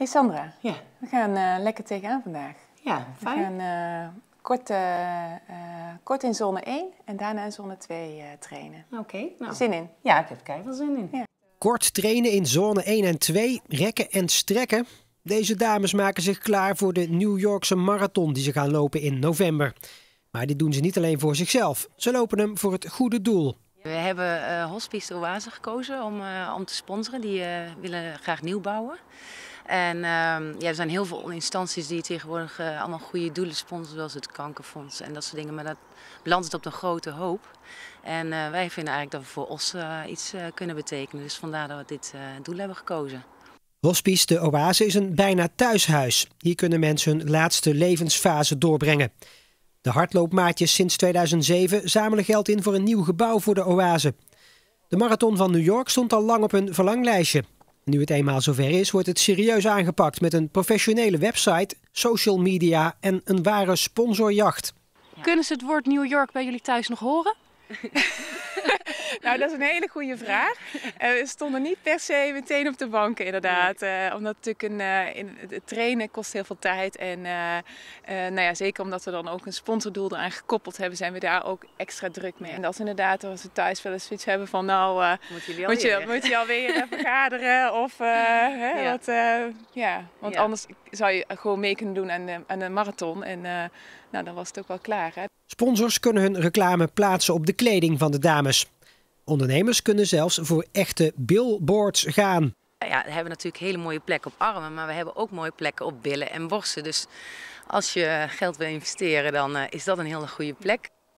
Hey Sandra, ja. we gaan eh, lekker tegenaan vandaag. Ja, fijn. We gaan eh, kort, eh, kort in zone 1 en daarna in zone 2 trainen. Oké. nou. Zin in? Ja, ik heb keihard zin in. Kort trainen in zone 1 en 2, rekken en strekken. Deze dames maken zich klaar voor de New Yorkse marathon die ze gaan lopen in november. Maar dit doen ze niet alleen voor zichzelf. Ze lopen hem voor het goede doel. We hebben Hospice Oase gekozen om, om te sponsoren. Die willen graag nieuw bouwen. En ehm, ja, er zijn heel veel instanties die tegenwoordig eh, allemaal goede doelen sponsoren, zoals het Kankerfonds en dat soort dingen. Maar dat belandt het op een grote hoop. En eh, wij vinden eigenlijk dat we voor ons eh, iets kunnen betekenen. Dus vandaar dat we dit doel hebben gekozen. Hospice de Oase is een bijna thuishuis. Hier kunnen mensen hun laatste levensfase doorbrengen. De hardloopmaatjes sinds 2007 zamelen geld in voor een nieuw gebouw voor de Oase. De marathon van New York stond al lang op hun verlanglijstje. Nu het eenmaal zover is, wordt het serieus aangepakt met een professionele website, social media en een ware sponsorjacht. Kunnen ze het woord New York bij jullie thuis nog horen? Nou, dat is een hele goede vraag. Eh, we stonden niet per se meteen op de banken, inderdaad. Eh, omdat natuurlijk een, eh, in, het trainen kost heel veel tijd. En nou ja, zeker omdat we dan ook een sponsordoel eraan gekoppeld hebben, zijn we daar ook extra druk mee. En dat is inderdaad als we thuis wel eens switch hebben van, nou, moet, je moet, je, alweer vergaderen? Of hè, ja. Want anders zou je gewoon mee kunnen doen aan de, marathon. En nou, dan was het ook wel klaar. Hè? Sponsors kunnen hun reclame plaatsen op de kleding van de dames. Ondernemers kunnen zelfs voor echte billboards gaan. Ja, we hebben natuurlijk hele mooie plekken op armen, maar we hebben ook mooie plekken op billen en borsten. Dus als je geld wil investeren, dan eh, is dat een hele goede plek.